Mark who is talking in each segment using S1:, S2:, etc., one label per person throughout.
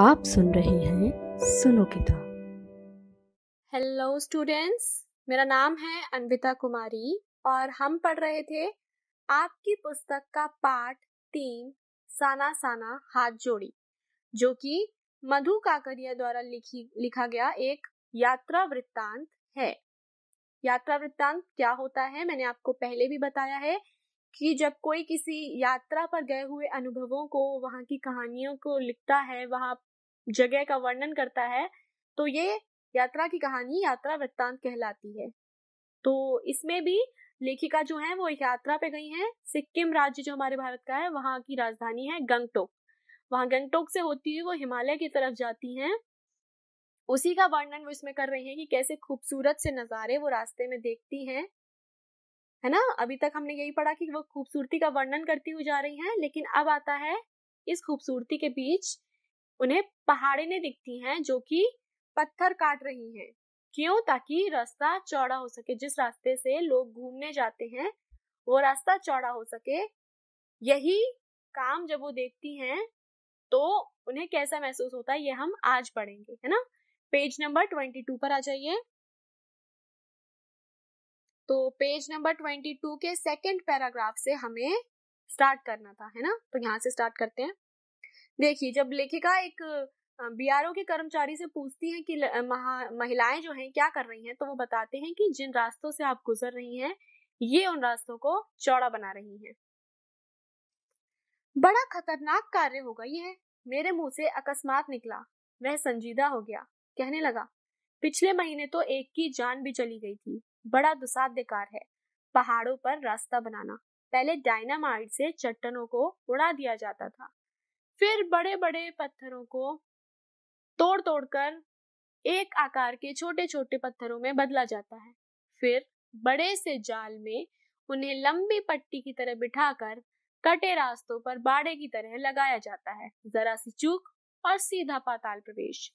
S1: आप सुन रहे हैं सुनो किताब हेलो स्टूडेंट्स मेरा नाम है अनबिता कुमारी और हम पढ़ रहे थे आपकी पुस्तक का पाठ तीन साना साना हाथ जोड़ी जो कि मधु काकरिया द्वारा लिखी लिखा गया एक यात्रा वृत्तांत है यात्रा वृत्तांत क्या होता है मैंने आपको पहले भी बताया है कि जब कोई किसी यात्रा पर गए हुए अनुभवों को वहाँ की कहानियों को लिखता है वहाँ जगह का वर्णन करता है तो ये यात्रा की कहानी यात्रा वृत्तांत कहलाती है तो इसमें भी लेखिका जो है वो एक यात्रा पे गई है सिक्किम राज्य जो हमारे भारत का है वहाँ की राजधानी है गंगटोक वहाँ गंगटोक से होती हुई वो हिमालय की तरफ जाती हैं उसी का वर्णन वो इसमें कर रहे हैं कि कैसे खूबसूरत से नज़ारे वो रास्ते में देखती हैं है ना अभी तक हमने यही पढ़ा कि वो खूबसूरती का वर्णन करती हुई जा रही हैं लेकिन अब आता है इस खूबसूरती के बीच उन्हें पहाड़िने दिखती हैं जो कि पत्थर काट रही हैं क्यों ताकि रास्ता चौड़ा हो सके जिस रास्ते से लोग घूमने जाते हैं वो रास्ता चौड़ा हो सके यही काम जब वो देखती हैं तो उन्हें कैसा महसूस होता है ये हम आज पढ़ेंगे है ना पेज नंबर ट्वेंटी टू पर आ जाइए तो पेज नंबर ट्वेंटी टू के सेकेंड पैराग्राफ से हमें स्टार्ट करना था है ना तो यहाँ से स्टार्ट करते हैं देखिए जब लेखिका एक बी ओ के कर्मचारी से पूछती हैं कि महिलाएं जो हैं क्या कर रही हैं तो वो बताते हैं कि जिन रास्तों से आप गुजर रही हैं ये उन रास्तों को चौड़ा बना रही हैं बड़ा खतरनाक कार्य होगा यह मेरे मुंह से अकस्मात निकला वह संजीदा हो गया कहने लगा पिछले महीने तो एक की जान भी चली गई थी बड़ा दुसाध्य कार है पहाड़ों पर रास्ता बनाना पहले डायनामाइट से चट्टनों को उड़ा दिया जाता था फिर बड़े बड़े पत्थरों को तोड़ तोड़ कर एक आकार के छोटे छोटे पत्थरों में बदला जाता है फिर बड़े से जाल में उन्हें लंबी पट्टी की तरह बिठाकर कटे रास्तों पर बाड़े की तरह लगाया जाता है जरा सी चूक और सीधा पाताल प्रवेश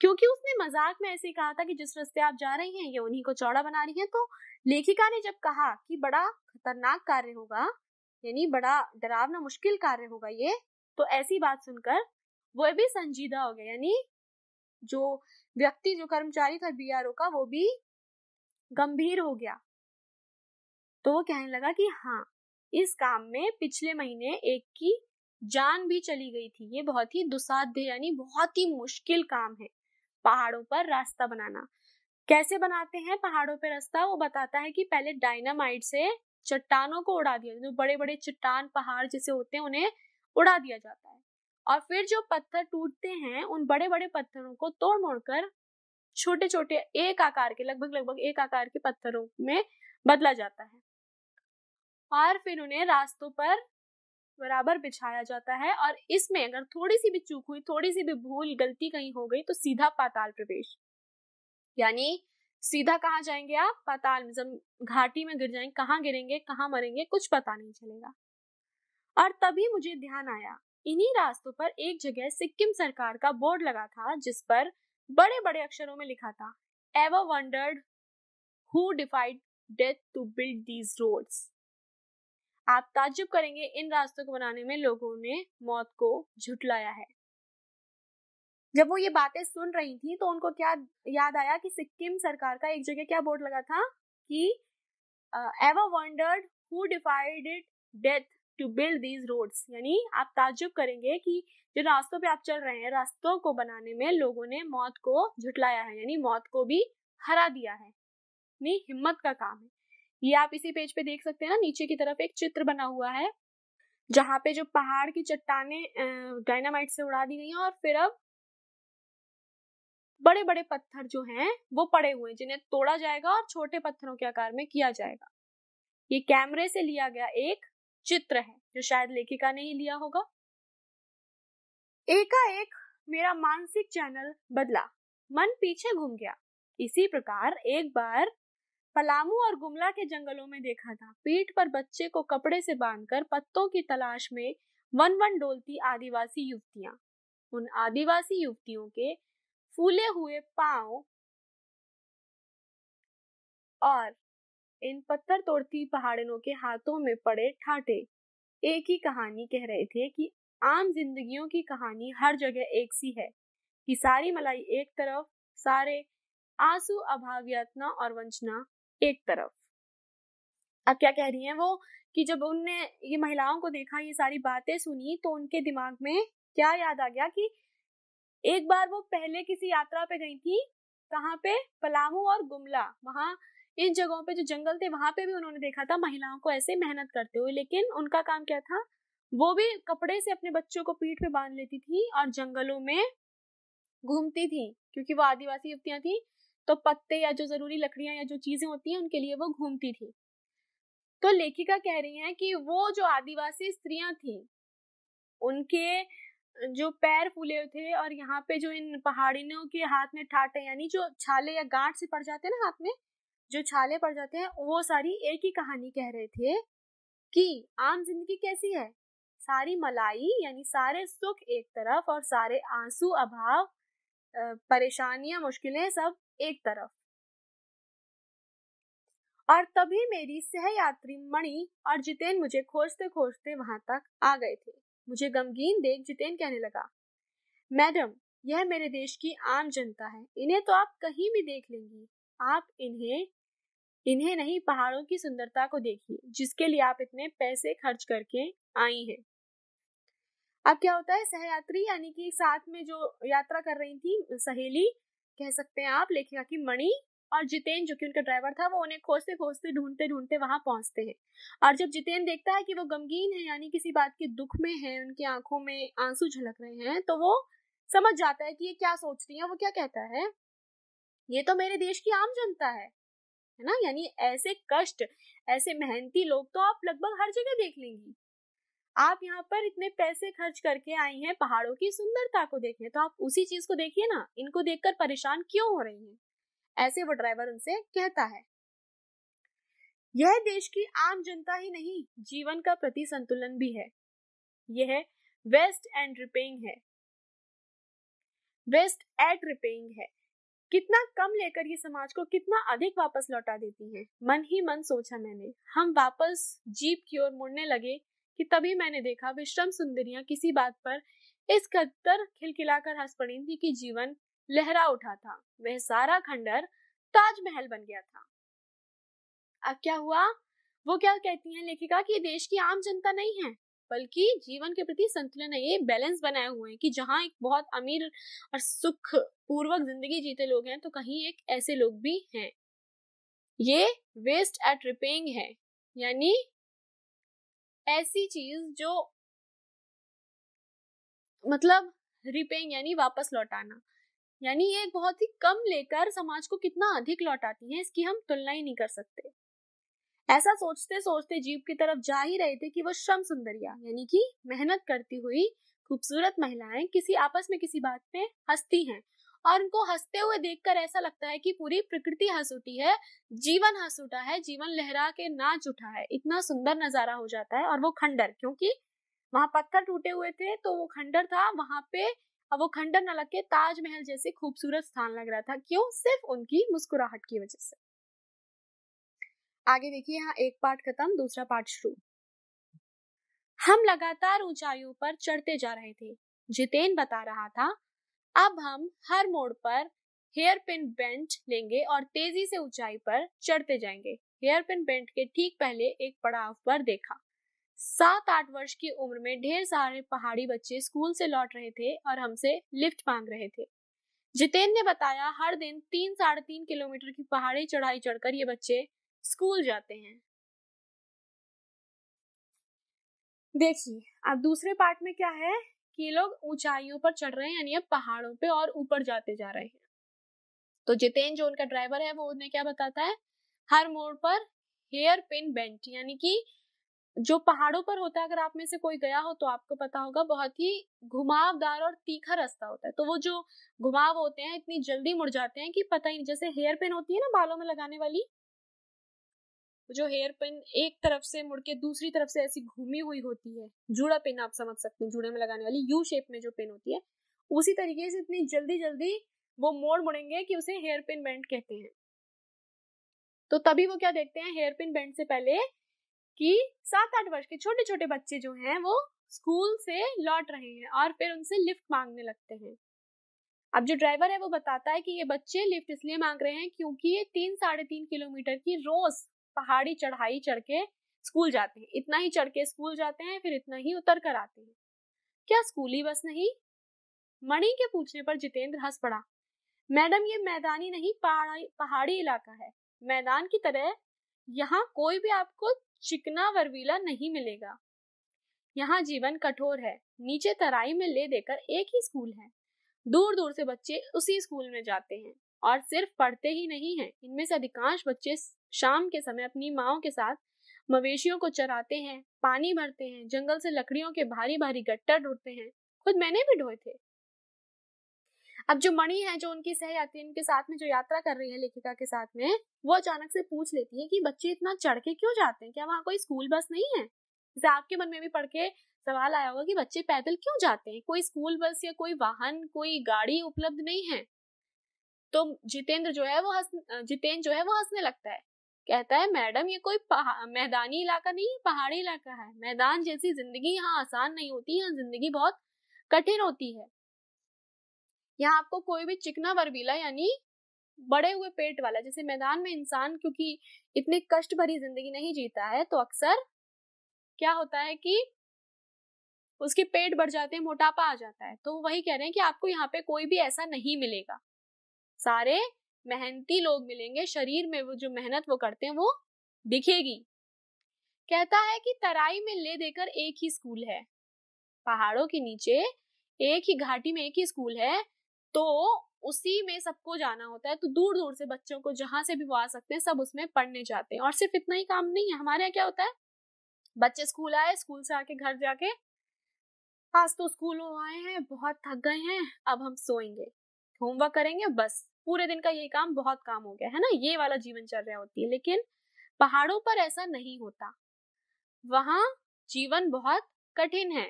S1: क्योंकि उसने मजाक में ऐसे कहा था कि जिस रास्ते आप जा रही हैं ये उन्हीं को चौड़ा बना रही है तो लेखिका ने जब कहा कि बड़ा खतरनाक कार्य होगा यानी बड़ा डरावना मुश्किल कार्य होगा ये तो ऐसी बात सुनकर वो भी संजीदा हो गया यानी जो व्यक्ति जो कर्मचारी था ओ का वो भी गंभीर हो गया तो वो कहने लगा कि हाँ इस काम में पिछले महीने एक की जान भी चली गई थी ये बहुत ही दुसाध्य यानी बहुत ही मुश्किल काम है पहाड़ों पर रास्ता बनाना कैसे बनाते हैं पहाड़ों पर रास्ता वो बताता है कि पहले डायनामाइट से चट्टानों को उड़ा दिया जो बड़े बड़े चट्टान पहाड़ जैसे होते हैं उन्हें उड़ा दिया जाता है और फिर जो पत्थर टूटते हैं उन बड़े बड़े पत्थरों को तोड़ मोड़ कर छोटे छोटे एक आकार के लगभग लगभग एक आकार के पत्थरों में बदला जाता है और फिर उन्हें रास्तों पर बराबर बिछाया जाता है और इसमें अगर थोड़ी सी भी चूक हुई थोड़ी सी भी भूल गलती कहीं हो गई तो सीधा पाताल प्रवेश यानी सीधा कहाँ जाएंगे आप पाताल में जब घाटी में गिर जाएंगे कहाँ गिरेंगे कहाँ मरेंगे कुछ पता नहीं चलेगा और तभी मुझे ध्यान आया इन्हीं रास्तों पर एक जगह सिक्किम सरकार का बोर्ड लगा था जिस पर बड़े बड़े अक्षरों में लिखा था ever wondered who defied death to build these roads आप ताजुब करेंगे इन रास्तों को बनाने में लोगों ने मौत को झुटलाया है जब वो ये बातें सुन रही थी तो उनको क्या याद आया कि सिक्किम सरकार का एक जगह क्या बोर्ड लगा था कि ever wondered who death to build these roads यानी आप ताजुब करेंगे कि जो रास्तों पे आप चल रहे हैं रास्तों को बनाने में लोगों ने मौत को झुटलाया है यानी मौत को भी हरा दिया है नहीं हिम्मत का काम है ये आप इसी पेज पे देख सकते हैं ना नीचे की तरफ एक चित्र बना हुआ है जहाँ पे जो पहाड़ की चट्टाने डायनामाइट से उड़ा दी गई हैं और फिर अब बड़े बड़े पत्थर जो हैं वो पड़े हुए हैं जिन्हें तोड़ा जाएगा और छोटे पत्थरों के आकार में किया जाएगा ये कैमरे से लिया गया एक चित्र है जो शायद लेखिका ने ही लिया होगा एकाएक मेरा मानसिक चैनल बदला मन पीछे घूम गया इसी प्रकार एक बार पलामू और गुमला के जंगलों में देखा था पीठ पर बच्चे को कपड़े से बांधकर पत्तों की तलाश में वन वन डोलती आदिवासी युवतियां उन आदिवासी युवतियों के फूले हुए पांव और इन पत्थर तोड़ती पहाड़नों के हाथों में पड़े ठाटे एक ही कहानी कह रहे थे कि आम जिंदगियों की कहानी हर जगह एक सी है कि सारी मलाई एक तरफ सारे आंसू अभाव यातना और वंचना एक तरफ अब क्या कह रही हैं वो कि जब उनने ये महिलाओं को देखा ये सारी बातें सुनी तो उनके दिमाग में क्या याद आ गया कि एक बार वो पहले किसी यात्रा पे गई थी कहाँ पे पलामू और गुमला वहां इन जगहों पे जो जंगल थे वहां पे भी उन्होंने देखा था महिलाओं को ऐसे मेहनत करते हुए लेकिन उनका काम क्या था वो भी कपड़े से अपने बच्चों को पीठ पे बांध लेती थी और जंगलों में घूमती थी क्योंकि वो आदिवासी युवतियां थी तो पत्ते या जो ज़रूरी लकड़ियां या जो चीज़ें होती हैं उनके लिए वो घूमती थी तो लेखिका कह रही हैं कि वो जो आदिवासी स्त्रियां थी उनके जो पैर फूले थे और यहाँ पे जो इन पहाड़ियों के हाथ में ठाटे यानी जो छाले या गांठ से पड़ जाते हैं ना हाथ में जो छाले पड़ जाते हैं वो सारी एक ही कहानी कह रहे थे कि आम जिंदगी कैसी है सारी मलाई यानी सारे सुख एक तरफ और सारे आंसू अभाव परेशानियां मुश्किलें सब एक तरफ और तभी मेरी सहयात्री मणि और जितेन मुझे खोजते खोजते वहां तक आ गए थे मुझे गमगीन देख जितेन कहने लगा मैडम यह मेरे देश की आम जनता है इन्हें तो आप कहीं भी देख लेंगी आप इन्हें इन्हें नहीं पहाड़ों की सुंदरता को देखिए जिसके लिए आप इतने पैसे खर्च करके आई हैं अब क्या होता है सहयात्री यानी कि साथ में जो यात्रा कर रही थी सहेली कह सकते हैं आप लेखिका की मणि और जितेन जो कि उनका ड्राइवर था वो उन्हें खोजते खोजते ढूंढते ढूंढते वहां पहुंचते हैं और जब जितेन देखता है कि वो गमगीन है यानी किसी बात के दुख में है उनकी आंखों में आंसू झलक रहे हैं तो वो समझ जाता है कि ये क्या सोच रही है वो क्या कहता है ये तो मेरे देश की आम जनता है है ना यानी ऐसे कष्ट ऐसे मेहनती लोग तो आप लगभग हर जगह देख लेंगी आप यहाँ पर इतने पैसे खर्च करके आई हैं पहाड़ों की सुंदरता को देखने तो आप उसी चीज को देखिए ना इनको देखकर परेशान क्यों हो रही हैं ऐसे वो ड्राइवर उनसे कहता है यह देश की आम जनता ही नहीं जीवन का प्रति संतुलन भी है यह वेस्ट एंड रिपेइंग है वेस्ट एट रिपेइंग है कितना कम लेकर ये समाज को कितना अधिक वापस लौटा देती है मन ही मन सोचा मैंने हम वापस जीप की ओर मुड़ने लगे कि तभी मैंने देखा विश्रम सुंदरियां किसी बात पर इस कदर खिलखिलाकर हंस पड़ी थी कि जीवन लहरा उठा था वह सारा खंडर ताजमहल बन गया था अब क्या हुआ वो क्या कहती हैं लेखिका कि देश की आम जनता नहीं है बल्कि जीवन के प्रति संतुलन है ये बैलेंस बनाए हुए हैं कि जहाँ एक बहुत अमीर और सुख पूर्वक जिंदगी जीते लोग हैं तो कहीं एक ऐसे लोग भी हैं ये वेस्ट एट रिपेइंग है यानी ऐसी चीज जो मतलब रिपेइंग यानी वापस लौटाना यानी ये बहुत ही कम लेकर समाज को कितना अधिक लौटाती है इसकी हम तुलना ही नहीं कर सकते ऐसा सोचते सोचते जीव की तरफ जा ही रहे थे कि वो श्रम सुंदरिया यानी कि मेहनत करती हुई खूबसूरत महिलाएं किसी आपस में किसी बात पे हंसती हैं और उनको हंसते हुए देखकर ऐसा लगता है कि पूरी प्रकृति हंस उठी है जीवन हंस उठा है जीवन लहरा के नाच उठा है इतना सुंदर नजारा हो जाता है और वो खंडर क्योंकि वहां पत्थर टूटे हुए थे तो वो खंडर था वहां पे अब वो खंडर न लग के ताजमहल जैसे खूबसूरत स्थान लग रहा था क्यों सिर्फ उनकी मुस्कुराहट की वजह से आगे देखिए यहाँ एक पार्ट खत्म दूसरा पार्ट शुरू हम लगातार ऊंचाइयों पर चढ़ते जा रहे थे जितेन बता रहा था अब हम हर मोड़ पर हेयर पिन बेंट लेंगे और तेजी से ऊंचाई पर चढ़ते जाएंगे हेयर पिन बेंट के ठीक पहले एक पड़ाव पर देखा सात आठ वर्ष की उम्र में ढेर सारे पहाड़ी बच्चे स्कूल से लौट रहे थे और हमसे लिफ्ट मांग रहे थे जितेंद्र ने बताया हर दिन तीन साढ़े तीन किलोमीटर की पहाड़ी चढ़ाई चढ़कर ये बच्चे स्कूल जाते हैं देखिए अब दूसरे पार्ट में क्या है कि ये लोग ऊंचाइयों पर चढ़ रहे हैं यानी अब पहाड़ों पे और ऊपर जाते जा रहे हैं तो जितेन जो उनका ड्राइवर है वो उन्हें क्या बताता है हर मोड़ पर हेयर पिन बेंट यानी कि जो पहाड़ों पर होता है अगर आप में से कोई गया हो तो आपको पता होगा बहुत ही घुमावदार और तीखा रास्ता होता है तो वो जो घुमाव होते हैं इतनी जल्दी मुड़ जाते हैं कि पता ही नहीं जैसे हेयर पिन होती है ना बालों में लगाने वाली जो हेयर पिन एक तरफ से मुड़ के दूसरी तरफ से ऐसी घूमी हुई होती है जूड़ा पिन आप समझ सकते हैं जुड़े में लगाने वाली यू शेप में जो पिन होती है उसी तरीके से इतनी जल्दी जल्दी वो मोड़ मुड़ेंगे कि उसे हेयर पिन बैंड कहते हैं तो तभी वो क्या देखते हैं हेयर पिन बैंड से पहले कि सात आठ वर्ष के छोटे छोटे बच्चे जो हैं वो स्कूल से लौट रहे हैं और फिर उनसे लिफ्ट मांगने लगते हैं अब जो ड्राइवर है वो बताता है कि ये बच्चे लिफ्ट इसलिए मांग रहे हैं क्योंकि ये तीन साढ़े तीन किलोमीटर की रोज पहाड़ी चढ़ाई चढ़ के स्कूल जाते हैं इतना ही चढ़ के स्कूल जाते हैं फिर इतना ही उतर कर आते हैं क्या स्कूली बस नहीं मणि के पूछने पर जितेंद्र हंस पड़ा मैडम ये मैदानी नहीं पहाड़ी पहाड़ी इलाका है मैदान की तरह यहाँ कोई भी आपको चिकना वरवीला नहीं मिलेगा यहाँ जीवन कठोर है नीचे तराई में ले देकर एक ही स्कूल है दूर दूर से बच्चे उसी स्कूल में जाते हैं और सिर्फ पढ़ते ही नहीं हैं इनमें से अधिकांश बच्चे शाम के समय अपनी माओ के साथ मवेशियों को चराते हैं पानी भरते हैं जंगल से लकड़ियों के भारी भारी गट्टर ढूंढते हैं खुद मैंने भी ढोए थे अब जो मणि है जो उनकी सहयात्री उनके साथ में जो यात्रा कर रही है लेखिका के साथ में वो अचानक से पूछ लेती है कि बच्चे इतना चढ़ के क्यों जाते हैं क्या वहाँ कोई स्कूल बस नहीं है जैसे आपके मन में भी पढ़ के सवाल आया होगा कि बच्चे पैदल क्यों जाते हैं कोई स्कूल बस या कोई वाहन कोई गाड़ी उपलब्ध नहीं है तो जितेंद्र जो है वो हंस जितेंद्र जो है वो हंसने लगता है कहता है मैडम ये कोई मैदानी इलाका नहीं है पहाड़ी इलाका है मैदान जैसी जिंदगी यहाँ आसान नहीं होती यहाँ जिंदगी बहुत कठिन होती है यहाँ आपको कोई भी चिकना बर्बीला यानी बड़े हुए पेट वाला जैसे मैदान में इंसान क्योंकि इतने कष्ट भरी जिंदगी नहीं जीता है तो अक्सर क्या होता है कि उसके पेट बढ़ जाते हैं मोटापा आ जाता है तो वही कह रहे हैं कि आपको यहाँ पे कोई भी ऐसा नहीं मिलेगा सारे मेहनती लोग मिलेंगे शरीर में वो जो मेहनत वो करते हैं वो दिखेगी कहता है कि तराई में ले देकर एक ही स्कूल है पहाड़ों के नीचे एक ही घाटी में एक ही स्कूल है तो उसी में सबको जाना होता है तो दूर दूर से बच्चों को जहां से भी वो आ सकते हैं सब उसमें पढ़ने जाते हैं और सिर्फ इतना ही काम नहीं है हमारे यहाँ क्या होता है बच्चे स्कूल आए स्कूल से आके घर जाके आज तो स्कूल आए हैं बहुत थक गए हैं अब हम सोएंगे होमवर्क करेंगे बस पूरे दिन का यही काम बहुत काम हो गया है ना ये वाला जीवन चल रहा होती है लेकिन पहाड़ों पर ऐसा नहीं होता वहां जीवन बहुत कठिन है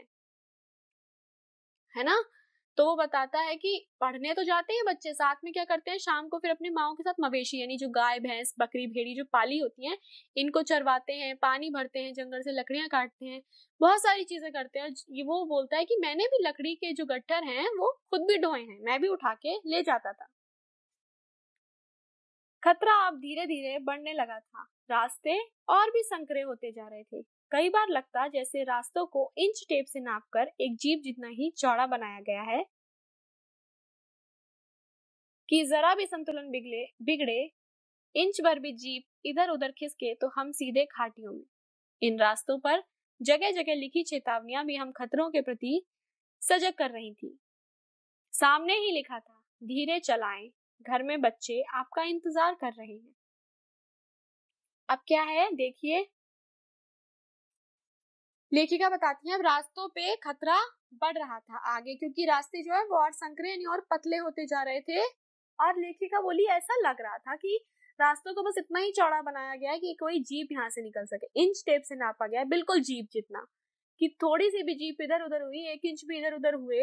S1: है ना तो वो बताता है कि पढ़ने तो जाते हैं बच्चे साथ में क्या करते हैं शाम को फिर अपनी माओ के साथ मवेशी यानी जो गाय भैंस बकरी भेड़ी जो पाली होती हैं इनको चरवाते हैं पानी भरते हैं जंगल से लकड़ियां काटते हैं बहुत सारी चीजें करते हैं ये वो बोलता है कि मैंने भी लकड़ी के जो गट्ठर हैं वो खुद भी ढोए हैं मैं भी उठा के ले जाता था खतरा अब धीरे धीरे बढ़ने लगा था रास्ते और भी संकरे होते जा रहे थे कई बार लगता जैसे रास्तों को इंच टेप से नाप कर एक जीप जितना ही चौड़ा बनाया गया है कि जरा भी संतुलन बिगड़े बिगड़े इंच भर भी जीप इधर उधर खिसके तो हम सीधे खाटियों में इन रास्तों पर जगह जगह लिखी चेतावनियां भी हम खतरों के प्रति सजग कर रही थी सामने ही लिखा था धीरे चलाएं घर में बच्चे आपका इंतजार कर रहे हैं अब क्या है देखिए लेखिका बताती है रास्तों पे खतरा बढ़ रहा था आगे क्योंकि रास्ते जो है वो और संकरे और पतले होते जा रहे थे और लेखिका बोली ऐसा लग रहा था कि रास्तों को बस इतना ही चौड़ा बनाया गया है कि कोई जीप यहाँ से निकल सके इंच टेप से नापा गया है बिल्कुल जीप जितना कि थोड़ी सी भी जीप इधर उधर हुई एक इंच भी इधर उधर हुए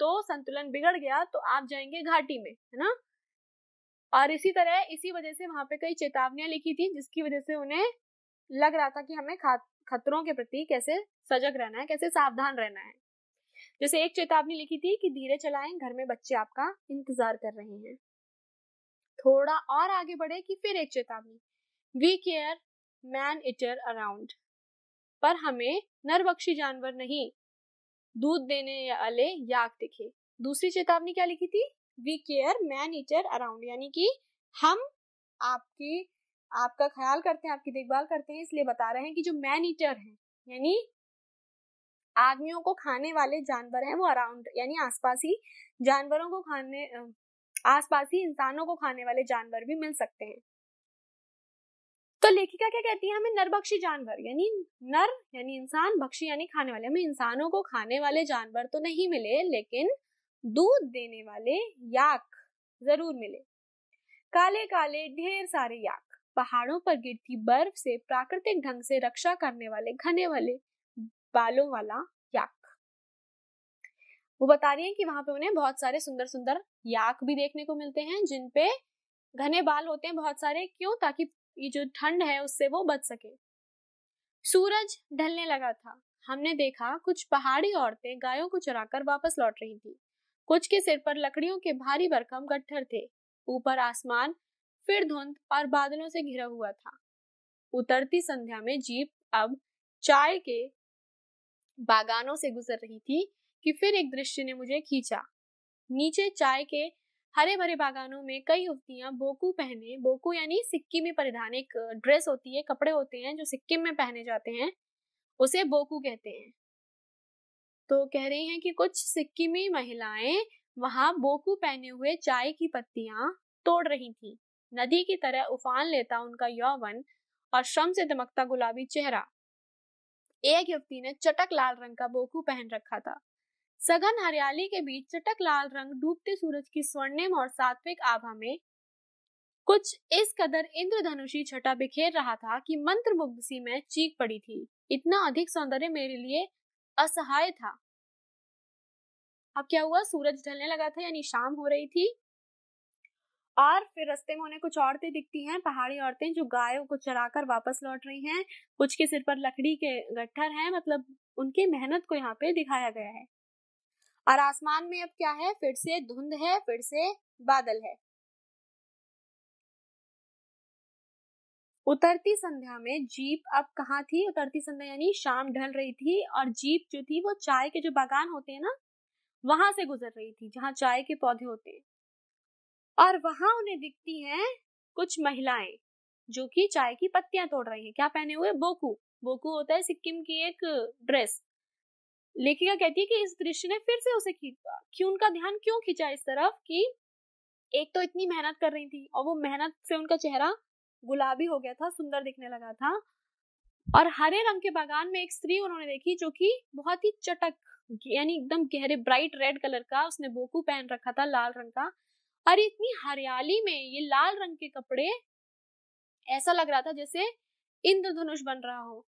S1: तो संतुलन बिगड़ गया तो आप जाएंगे घाटी में है ना और इसी तरह इसी वजह से वहां पे कई चेतावनियां लिखी थी जिसकी वजह से उन्हें लग रहा था कि हमें खतरों के प्रति कैसे सजग रहना है कैसे सावधान रहना है जैसे एक चेतावनी लिखी थी कि धीरे चलाएं घर में बच्चे आपका इंतजार कर रहे हैं थोड़ा और आगे बढ़े कि फिर एक चेतावनी we care man eater around पर हमें नरबक्षी जानवर नहीं दूध देने वाले याक दिखे दूसरी चेतावनी क्या लिखी थी we care man eater around यानी कि हम आपकी आपका ख्याल करते हैं आपकी देखभाल करते हैं इसलिए बता रहे हैं कि जो मैन ईटर हैं यानी आदमियों को खाने वाले जानवर हैं वो अराउंड यानी आसपास ही जानवरों को खाने आसपास ही इंसानों को खाने वाले जानवर भी मिल सकते हैं तो लेखिका क्या कहती है हमें नरभक्षी जानवर यानी नर यानी इंसान भक्षी यानी खाने वाले हमें इंसानों को खाने वाले जानवर तो नहीं मिले लेकिन दूध देने वाले याक जरूर मिले काले काले ढेर सारे याक पहाड़ों पर गिरती बर्फ से प्राकृतिक ढंग से रक्षा करने वाले घने वाले बालों वाला याक वो बता रही है कि वहां पे उन्हें बहुत सारे सुंदर सुंदर याक भी देखने को मिलते हैं जिनपे घने बाल होते हैं बहुत सारे क्यों ताकि ये जो ठंड है उससे वो बच सके सूरज ढलने लगा था हमने देखा कुछ पहाड़ी औरतें गायों को चराकर वापस लौट रही थी कुछ के सिर पर लकड़ियों के भारी बरखम गट्ठर थे ऊपर आसमान फिर धुंध और बादलों से घिरा हुआ था उतरती संध्या में जीप अब चाय के बागानों से गुजर रही थी कि फिर एक दृश्य ने मुझे खींचा नीचे चाय के हरे भरे बागानों में कई युवतियां बोकू पहने बोकू यानी सिक्किम में परिधान एक ड्रेस होती है कपड़े होते हैं जो सिक्किम में पहने जाते हैं उसे बोकू कहते हैं तो कह रही हैं कि कुछ सिक्किमी महिलाएं वहां बोकू पहने हुए चाय की पत्तियां तोड़ रही थी नदी की तरह उफान लेता उनका यौवन और श्रम से दमकता गुलाबी चेहरा एक युवती ने चटक लाल रंग का बोकू पहन रखा था सघन हरियाली के बीच चटक लाल रंग डूबते सूरज की स्वर्णिम और सात्विक आभा में कुछ इस कदर इंद्रधनुषी छटा बिखेर रहा था कि मंत्र मुग्ध सी में चीख पड़ी थी इतना अधिक सौंदर्य मेरे लिए असहाय था अब क्या हुआ सूरज ढलने लगा था यानी शाम हो रही थी और फिर रस्ते में उन्हें कुछ औरतें दिखती हैं पहाड़ी औरतें जो गायों को चराकर वापस लौट रही हैं कुछ के सिर पर लकड़ी के गट्ठर हैं मतलब उनकी मेहनत को यहाँ पे दिखाया गया है और आसमान में अब क्या है फिर से धुंध है फिर से बादल है उतरती संध्या में जीप अब कहाँ थी उतरती संध्या यानी शाम ढल रही थी और जीप जो थी वो चाय के जो बागान होते हैं ना वहां से गुजर रही थी जहां चाय के पौधे होते हैं और वहां उन्हें दिखती हैं कुछ महिलाएं जो कि चाय की पत्तियां तोड़ रही हैं क्या पहने हुए बोकू बोकू होता है सिक्किम की एक ड्रेस लेखिका कहती है कि इस दृश्य ने फिर से उसे खींचा कि उनका ध्यान क्यों खींचा इस तरफ कि एक तो इतनी मेहनत कर रही थी और वो मेहनत से उनका चेहरा गुलाबी हो गया था सुंदर दिखने लगा था और हरे रंग के बागान में एक स्त्री उन्होंने देखी जो कि बहुत ही चटक यानी एकदम गहरे ब्राइट रेड कलर का उसने बोकू पहन रखा था लाल रंग का और इतनी हरियाली में ये लाल रंग के कपड़े ऐसा लग रहा था जैसे इंद्रधनुष बन रहा हो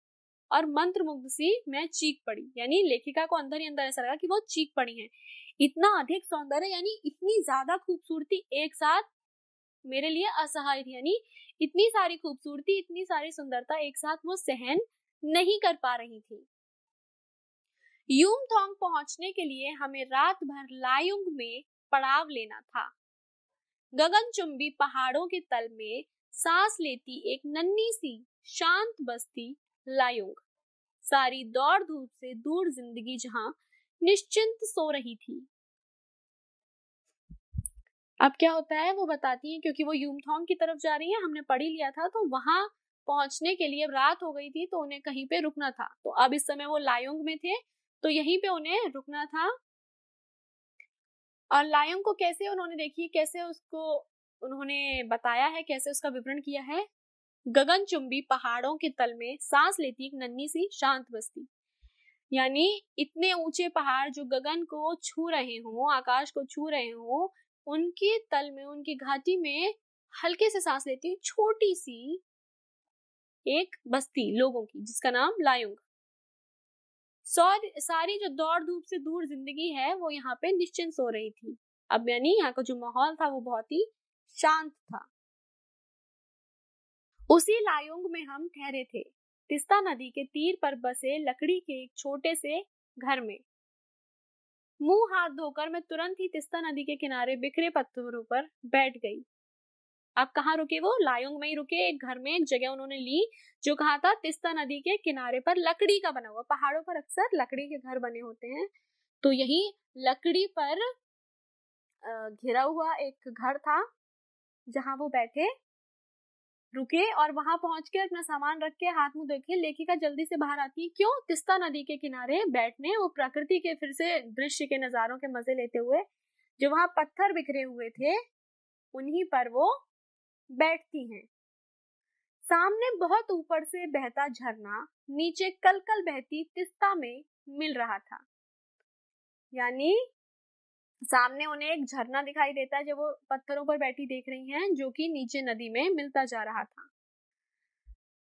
S1: और मंत्र मुग्ध सी मैं चीख पड़ी यानी लेखिका को अंदर ही अंदर ऐसा लगा कि वो चीख पड़ी है इतना अधिक सौंदर्य यानी इतनी ज्यादा खूबसूरती एक साथ मेरे लिए असहाय थी यानी इतनी सारी खूबसूरती इतनी सारी सुंदरता एक साथ वो सहन नहीं कर पा रही थी यूम पहुंचने के लिए हमें रात भर लायुंग में पड़ाव लेना था गगनचुंबी पहाड़ों के तल में सांस लेती एक नन्ही सी शांत बस्ती लायुंग सारी दौड़ धूप से दूर जिंदगी जहां निश्चिंत सो रही थी अब क्या होता है वो बताती है क्योंकि वो यूमथोंग की तरफ जा रही है हमने पढ़ी लिया था तो वहां पहुंचने के लिए रात हो गई थी तो उन्हें कहीं पे रुकना था तो अब इस समय वो लायोंग में थे तो यहीं पे उन्हें रुकना था और लायोंग को कैसे उन्होंने देखी कैसे उसको उन्होंने बताया है कैसे उसका विवरण किया है गगनचुंबी पहाड़ों के तल में सांस लेती एक नन्ही सी शांत बस्ती यानी इतने ऊंचे पहाड़ जो गगन को छू रहे हो आकाश को छू रहे हो उनके तल में उनकी घाटी में हल्के से सांस लेती छोटी सी एक बस्ती लोगों की जिसका नाम लायुंग सारी जो दौड़ धूप से दूर जिंदगी है वो यहाँ पे निश्चिंत सो रही थी अब यानी यहाँ का जो माहौल था वो बहुत ही शांत था उसी लायोंग में हम ठहरे थे तिस्ता नदी के तीर पर बसे लकड़ी के एक छोटे से घर में मुंह हाथ धोकर मैं तुरंत ही तिस्ता नदी के किनारे बिखरे पत्थरों पर बैठ गई अब कहाँ रुके वो लायोंग में ही रुके एक घर में एक जगह उन्होंने ली जो कहा था तिस्ता नदी के किनारे पर लकड़ी का बना हुआ पहाड़ों पर अक्सर लकड़ी के घर बने होते हैं तो यही लकड़ी पर घिरा हुआ एक घर था जहां वो बैठे रुके और वहां पहुंच के अपना सामान रख के हाथ मुंह देखे लेखिका जल्दी से बाहर आती है क्यों तिस्ता नदी के किनारे बैठने वो प्रकृति के फिर से दृश्य के नजारों के मजे लेते हुए जो वहां पत्थर बिखरे हुए थे उन्हीं पर वो बैठती हैं सामने बहुत ऊपर से बहता झरना नीचे कल कल बहती तिस्ता में मिल रहा था यानी सामने उन्हें एक झरना दिखाई देता है जो वो पत्थरों पर बैठी देख रही हैं जो कि नीचे नदी में मिलता जा रहा था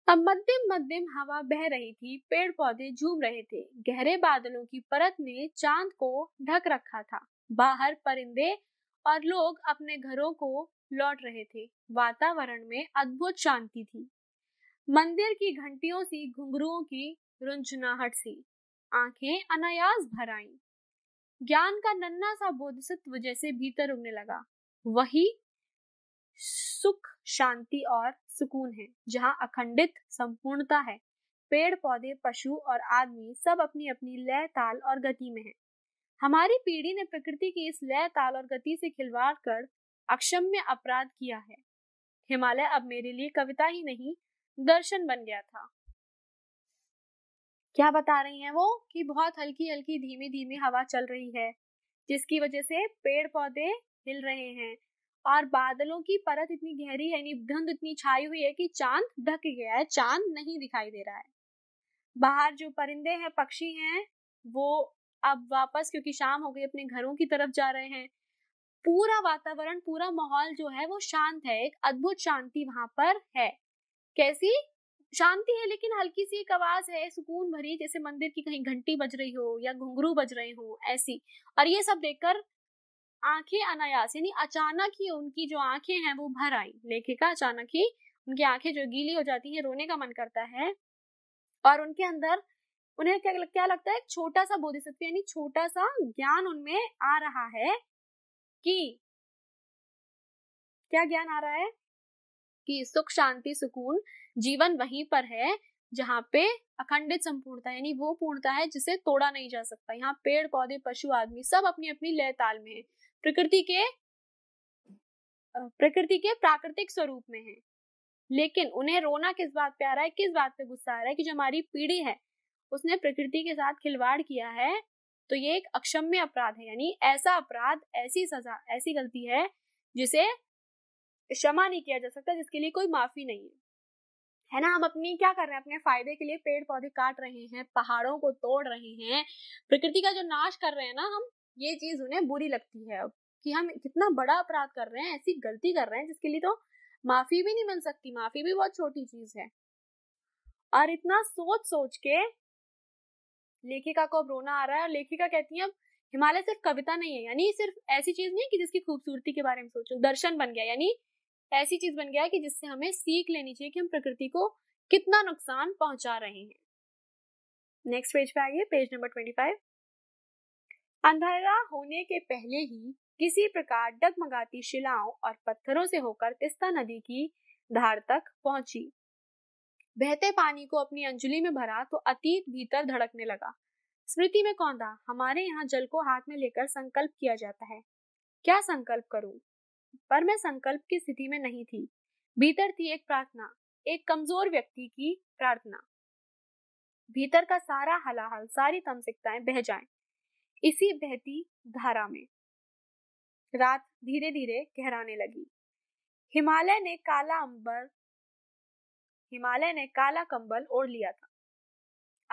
S1: अब मध्यम मध्यम हवा बह रही थी पेड़ पौधे झूम रहे थे गहरे बादलों की परत ने चांद को ढक रखा था बाहर परिंदे और लोग अपने घरों को लौट रहे थे वातावरण में अद्भुत शांति थी मंदिर की घंटियों सी घुंघरुओं की रुंझनाहट सी आंखें अनायास भर आईं ज्ञान का नन्ना सा बोधसत्व जैसे भीतर उगने लगा वही सुख शांति और सुकून है जहाँ अखंडित संपूर्णता है पेड़ पौधे पशु और आदमी सब अपनी अपनी लय ताल और गति में है हमारी पीढ़ी ने प्रकृति की इस लय ताल और गति से खिलवाड़ कर अक्षम्य अपराध किया है हिमालय अब मेरे लिए कविता ही नहीं दर्शन बन गया था क्या बता रही हैं वो कि बहुत हल्की हल्की धीमी धीमी हवा चल रही है जिसकी वजह से पेड़ पौधे हिल रहे हैं और बादलों की परत इतनी गहरी है यानी धुंध इतनी छाई हुई है कि चांद ढक गया है चांद नहीं दिखाई दे रहा है बाहर जो परिंदे हैं पक्षी हैं वो अब वापस क्योंकि शाम हो गई अपने घरों की तरफ जा रहे हैं पूरा वातावरण पूरा माहौल जो है वो शांत है एक अद्भुत शांति वहां पर है कैसी शांति है लेकिन हल्की सी एक आवाज है सुकून भरी जैसे मंदिर की कहीं घंटी बज रही हो या घुंघरू बज रहे हो ऐसी और ये सब देखकर आंखें अनायास यानी अचानक ही उनकी जो आंखें हैं वो भर आई लेखिका अचानक ही उनकी आंखें जो गीली हो जाती है रोने का मन करता है और उनके अंदर उन्हें क्या क्या लगता है छोटा सा बोधिसत्व यानी छोटा सा ज्ञान उनमें आ रहा है कि क्या ज्ञान आ रहा है कि सुख शांति सुकून जीवन वहीं पर है जहाँ पे अखंडित संपूर्णता यानी वो पूर्णता है जिसे तोड़ा नहीं जा सकता यहाँ पेड़ पौधे पशु आदमी सब अपनी अपनी लय ताल में है प्रकृति के प्रकृति के प्राकृतिक स्वरूप में है लेकिन उन्हें रोना किस बात पे आ रहा है किस बात पे गुस्सा आ रहा है कि जो हमारी पीढ़ी है उसने प्रकृति के साथ खिलवाड़ किया है तो ये एक अक्षम्य अपराध है यानी ऐसा अपराध ऐसी सजा ऐसी गलती है जिसे क्षमा नहीं किया जा सकता जिसके लिए कोई माफी नहीं है है ना हम अपनी क्या कर रहे हैं अपने फायदे के लिए पेड़ पौधे काट रहे हैं पहाड़ों को तोड़ रहे हैं प्रकृति का जो नाश कर रहे हैं ना हम ये चीज उन्हें बुरी लगती है कि हम कितना बड़ा अपराध कर रहे हैं ऐसी गलती कर रहे हैं जिसके लिए तो माफी भी नहीं मिल सकती माफी भी बहुत छोटी चीज है और इतना सोच सोच के लेखिका को अब रोना आ रहा है और लेखिका कहती है अब हिमालय सिर्फ कविता नहीं है यानी सिर्फ ऐसी चीज नहीं है कि जिसकी खूबसूरती के बारे में सोचो दर्शन बन गया यानी ऐसी चीज बन गया है कि जिससे हमें सीख लेनी चाहिए कि हम प्रकृति को कितना नुकसान पहुंचा रहे हैं नेक्स्ट पेज पे आइए पेज नंबर ट्वेंटी फाइव अंधेरा होने के पहले ही किसी प्रकार डगमगाती शिलाओं और पत्थरों से होकर तिस्ता नदी की धार तक पहुंची बहते पानी को अपनी अंजलि में भरा तो अतीत भीतर धड़कने लगा स्मृति में कौन था हमारे यहाँ जल को हाथ में लेकर संकल्प किया जाता है क्या संकल्प करूं पर मैं संकल्प की स्थिति में नहीं थी भीतर थी एक प्रार्थना एक कमजोर व्यक्ति की प्रार्थना भीतर का सारा हलाहल सारी तमसिकताएं बह जाएं इसी बहती धारा में रात धीरे धीरे गहराने लगी हिमालय ने काला अंबर हिमालय ने काला कंबल ओढ़ लिया था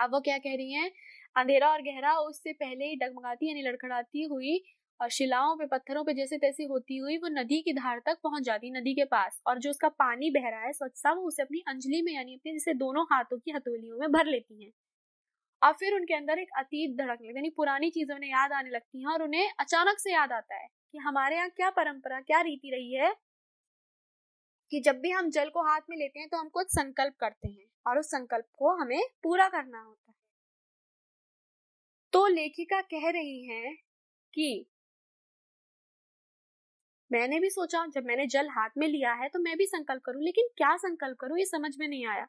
S1: अब वो क्या कह रही हैं अंधेरा और गहरा उससे पहले ही डगमगाती यानी लड़खड़ाती हुई और शिलाओं पे पत्थरों पे जैसे तैसे होती हुई वो नदी की धार तक पहुंच जाती नदी के पास और जो उसका पानी बह रहा है स्वच्छता वो उसे अपनी अंजलि में यानी अपने जैसे दोनों हाथों की हथोलियों में भर लेती हैं और फिर उनके अंदर एक अतीत धड़कने यानी पुरानी चीजें उन्हें याद आने लगती हैं और उन्हें अचानक से याद आता है कि हमारे यहाँ क्या परंपरा क्या रीति रही है कि जब भी हम जल को हाथ में लेते हैं तो हम कुछ संकल्प करते हैं और उस संकल्प को हमें पूरा करना होता है तो लेखिका कह रही हैं कि मैंने भी सोचा जब मैंने जल हाथ में लिया है तो मैं भी संकल्प करूं लेकिन क्या संकल्प करूं ये समझ में नहीं आया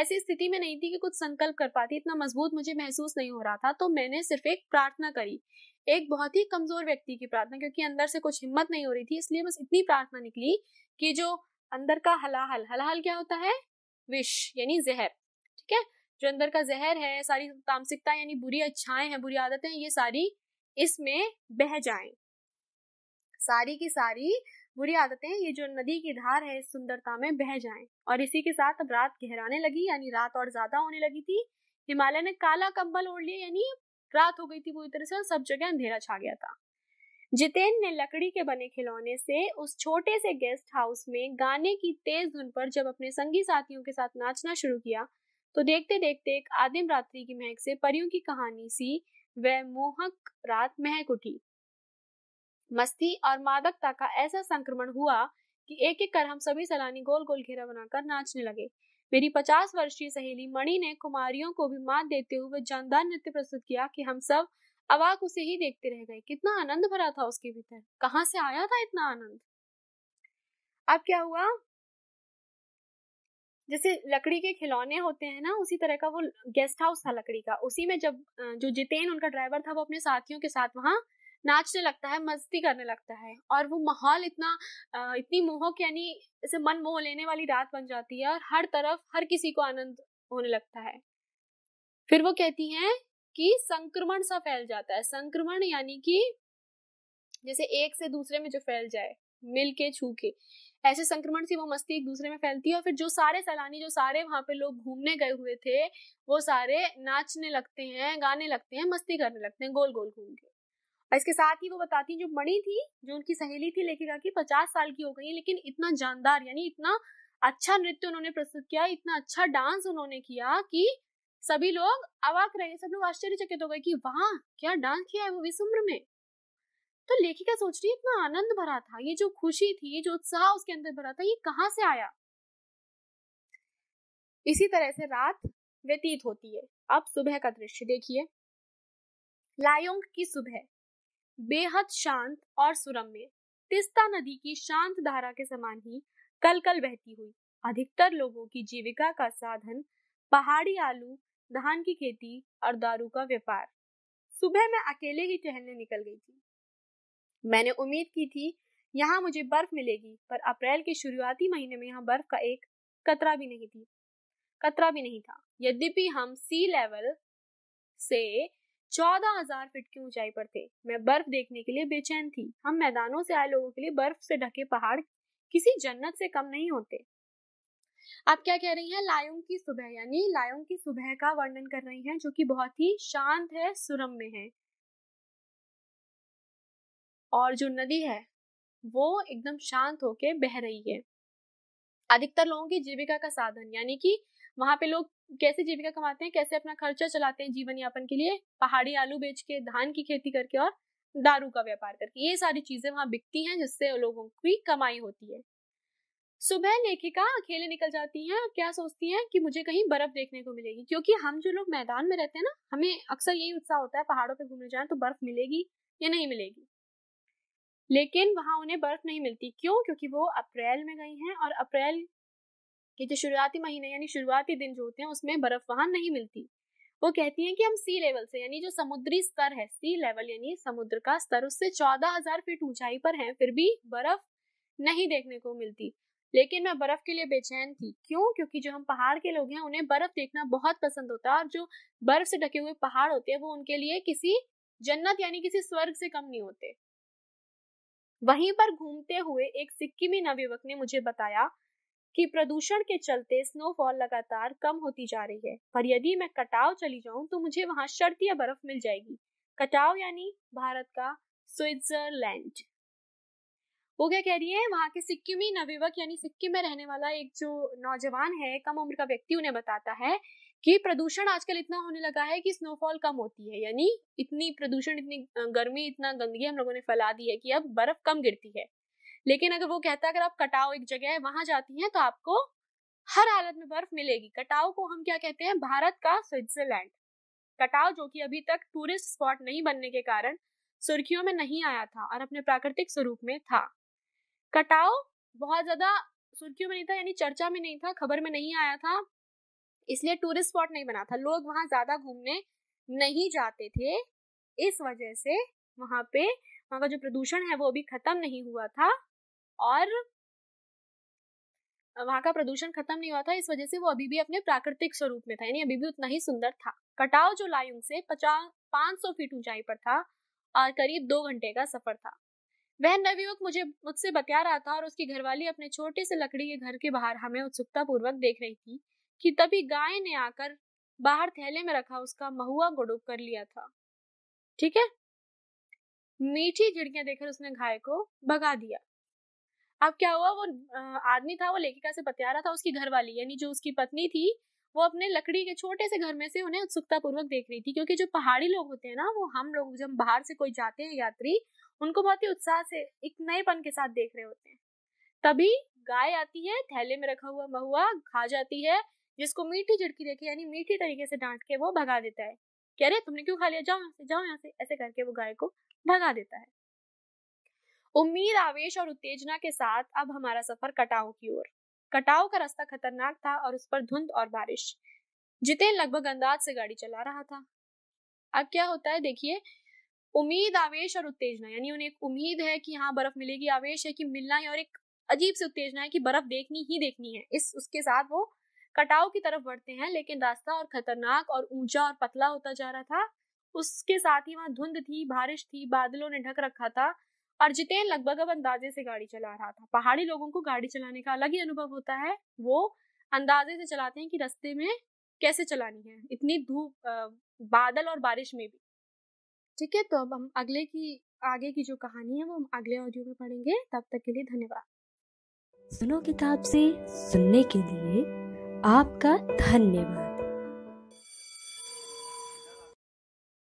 S1: ऐसी स्थिति में नहीं थी कि कुछ संकल्प कर पाती इतना मजबूत मुझे महसूस नहीं हो रहा था तो मैंने सिर्फ एक प्रार्थना करी एक बहुत ही कमजोर व्यक्ति की प्रार्थना क्योंकि अंदर से कुछ हिम्मत नहीं हो रही थी इसलिए बस इतनी प्रार्थना निकली कि जो अंदर का हलाहल हलाहल क्या होता है विष यानी जहर ठीक है जो अंदर का जहर है सारी तामसिकता यानी बुरी इच्छाएं हैं बुरी आदतें ये सारी इसमें बह जाएं सारी की सारी बुरी आदतें ये जो नदी की धार है इस सुंदरता में बह जाएं और इसी के साथ अब रात गहराने लगी यानी रात और ज्यादा होने लगी थी हिमालय ने काला कंबल ओढ़ लिया यानी रात हो गई थी पूरी तरह से और सब जगह अंधेरा छा गया था जितेन ने लकड़ी के बने खिलौने से उस छोटे से गेस्ट हाउस में गाने की तेज धुन पर जब अपने संगी साथियों के साथ नाचना शुरू किया तो देखते देखते एक आदिम रात्रि की महक से परियों की कहानी सी वह मोहक रात महक उठी मस्ती और मादकता का ऐसा संक्रमण हुआ कि एक एक कर हम सभी सैलानी गोल गोल घेरा बनाकर नाचने लगे मेरी पचास वर्षीय सहेली मणि ने कुमारियों को भी मात देते हुए जानदार नृत्य प्रस्तुत किया कि हम सब अवाक उसे ही देखते रह गए कितना आनंद भरा था उसके भीतर कहाँ से आया था इतना आनंद अब क्या हुआ जैसे लकड़ी के खिलौने होते हैं ना उसी तरह का वो गेस्ट हाउस था लकड़ी का उसी में जब जो जितेन उनका ड्राइवर था वो अपने साथियों के साथ वहां नाचने लगता है मस्ती करने लगता है और वो माहौल इतना इतनी मोहक यानी इसे मन मोह लेने वाली रात बन जाती है और हर तरफ हर किसी को आनंद होने लगता है फिर वो कहती हैं कि संक्रमण सा फैल जाता है संक्रमण यानी कि जैसे एक से दूसरे में जो फैल जाए मिल के छू के ऐसे संक्रमण से वो मस्ती एक दूसरे में फैलती है और फिर जो सारे सैलानी जो सारे वहां पे लोग घूमने गए हुए थे वो सारे नाचने लगते हैं गाने लगते हैं मस्ती करने लगते हैं गोल गोल घूम के इसके साथ ही वो बताती जो मणि थी जो उनकी सहेली थी लेखिका की पचास साल की हो गई है लेकिन इतना जानदार यानी इतना अच्छा नृत्य उन्होंने प्रस्तुत किया इतना अच्छा डांस उन्होंने किया कि सभी लोग अवाक रहे सब लोग आश्चर्यचकित हो गए कि वहां क्या डांस किया है वो इस उम्र में तो लेखिका सोच रही इतना आनंद भरा था ये जो खुशी थी जो उत्साह उसके अंदर भरा था ये कहाँ से आया इसी तरह से रात व्यतीत होती है अब सुबह का दृश्य देखिए लायोंग की सुबह बेहद शांत और सुरम्य तिस्ता नदी की शांत धारा के समान ही कल कल बहती हुई अधिकतर लोगों की जीविका का साधन पहाड़ी आलू धान की खेती और दारू का व्यापार सुबह मैं अकेले ही टहलने निकल गई थी मैंने उम्मीद की थी यहाँ मुझे बर्फ मिलेगी पर अप्रैल के शुरुआती महीने में यहाँ बर्फ का एक कतरा भी नहीं थी कतरा भी नहीं था यद्यपि हम सी लेवल से चौदह हजार फीट की ऊंचाई पर थे मैं बर्फ देखने के लिए बेचैन थी हम मैदानों से आए लोगों के लिए बर्फ से ढके पहाड़ किसी जन्नत से कम नहीं होते आप क्या कह रही हैं लायोंग की सुबह यानी लायोंग की सुबह का वर्णन कर रही हैं जो कि बहुत ही शांत है सुरम में है और जो नदी है वो एकदम शांत होके बह रही है अधिकतर लोगों की जीविका का साधन यानी कि वहां पे लोग कैसे जीविका कमाते हैं कैसे अपना खर्चा चलाते हैं जीवन यापन के लिए पहाड़ी आलू बेच के धान की खेती करके और दारू का व्यापार करके ये सारी चीजें वहां बिकती हैं जिससे लोगों की कमाई होती है सुबह लेखिका अकेले निकल जाती हैं और क्या सोचती हैं कि मुझे कहीं बर्फ देखने को मिलेगी क्योंकि हम जो लोग मैदान में रहते हैं ना हमें अक्सर यही उत्साह होता है पहाड़ों पर घूमने जाए तो बर्फ मिलेगी या नहीं मिलेगी लेकिन वहां उन्हें बर्फ नहीं मिलती क्यों क्योंकि वो अप्रैल में गई हैं और अप्रैल कि जो शुरुआती महीने यानी शुरुआती दिन जो होते हैं उसमें बर्फ वहां नहीं मिलती वो कहती हैं कि हम सी लेवल से यानी जो समुद्री स्तर है सी लेवल यानी समुद्र का स्तर उससे चौदह हजार फीट ऊंचाई पर है फिर भी बर्फ नहीं देखने को मिलती लेकिन मैं बर्फ के लिए बेचैन थी क्यों क्योंकि जो हम पहाड़ के लोग हैं उन्हें बर्फ देखना बहुत पसंद होता है और जो बर्फ से ढके हुए पहाड़ होते हैं वो उनके लिए किसी जन्नत यानी किसी स्वर्ग से कम नहीं होते वहीं पर घूमते हुए एक सिक्किमी नवयुवक ने मुझे बताया कि प्रदूषण के चलते स्नोफॉल लगातार कम होती जा रही है पर यदि मैं कटाव चली जाऊं तो मुझे वहां या बर्फ मिल जाएगी कटाव यानी भारत का स्विट्जरलैंड वो क्या कह रही है वहां के सिक्किमी नवयुवक यानी सिक्किम में रहने वाला एक जो नौजवान है कम उम्र का व्यक्ति उन्हें बताता है कि प्रदूषण आजकल इतना होने लगा है कि स्नोफॉल कम होती है यानी इतनी प्रदूषण इतनी गर्मी इतना गंदगी हम लोगों ने फैला दी है कि अब बर्फ कम गिरती है लेकिन अगर वो कहता है अगर आप कटाओ एक जगह है वहां जाती हैं तो आपको हर हालत में बर्फ मिलेगी कटाओ को हम क्या कहते हैं भारत का स्विट्जरलैंड कटाओ जो कि अभी तक टूरिस्ट स्पॉट नहीं बनने के कारण सुर्खियों में नहीं आया था और अपने प्राकृतिक स्वरूप में था कटाओ बहुत ज्यादा सुर्खियों में नहीं था यानी चर्चा में नहीं था खबर में नहीं आया था इसलिए टूरिस्ट स्पॉट नहीं बना था लोग वहां ज्यादा घूमने नहीं जाते थे इस वजह से वहां पे वहां का जो प्रदूषण है वो अभी खत्म नहीं हुआ था और वहां का प्रदूषण खत्म नहीं हुआ था इस वजह से वो अभी भी अपने प्राकृतिक स्वरूप में था यानी अभी भी उतना ही सुंदर था कटाव जो लायुंग से पचास पांच सौ फीट ऊंचाई पर था और करीब दो घंटे का सफर था वह नवयुवक मुझे मुझसे बतिया रहा था और उसकी घरवाली अपने छोटे से लकड़ी के घर के बाहर हमें उत्सुकता पूर्वक देख रही थी कि तभी गाय ने आकर बाहर थैले में रखा उसका महुआ गुड़ुब कर लिया था ठीक है मीठी झिड़कियां देखकर उसने गाय को भगा दिया अब क्या हुआ वो आदमी था वो लेखिका से पत्यारा था उसकी घरवाली यानी जो उसकी पत्नी थी वो अपने लकड़ी के छोटे से घर में से उन्हें उत्सुकता पूर्वक देख रही थी क्योंकि जो पहाड़ी लोग होते हैं ना वो हम लोग जब बाहर से कोई जाते हैं यात्री उनको बहुत ही उत्साह से एक नएपन के साथ देख रहे होते हैं तभी गाय आती है थैले में रखा हुआ महुआ खा जाती है जिसको मीठी झिड़की देखे यानी मीठी तरीके से डांट के वो भगा देता है कह रहे तुमने क्यों खा लिया जाओ यहाँ से जाओ यहाँ से ऐसे करके वो गाय को भगा देता है उम्मीद आवेश और उत्तेजना के साथ अब हमारा सफर कटाव की ओर कटाव का रास्ता खतरनाक था और उस पर धुंध और बारिश जितेन लगभग अंदाज से गाड़ी चला रहा था अब क्या होता है देखिए उम्मीद आवेश और उत्तेजना यानी उन्हें एक उम्मीद है कि हाँ बर्फ मिलेगी आवेश है कि मिलना है और एक अजीब सी उत्तेजना है कि बर्फ देखनी ही देखनी है इस उसके साथ वो कटाव की तरफ बढ़ते हैं लेकिन रास्ता और खतरनाक और ऊंचा और पतला होता जा रहा था उसके साथ ही वहां धुंध थी बारिश थी बादलों ने ढक रखा था और जितेन लगभग अब अंदाजे से गाड़ी चला रहा था पहाड़ी लोगों को गाड़ी चलाने का अलग ही अनुभव होता है वो अंदाजे से चलाते हैं कि रास्ते में कैसे चलानी है इतनी धूप बादल और बारिश में भी ठीक है तो अब हम अगले की आगे की जो कहानी है वो हम अगले ऑडियो में पढ़ेंगे तब तक के लिए धन्यवाद सुनो किताब से सुनने के लिए आपका धन्यवाद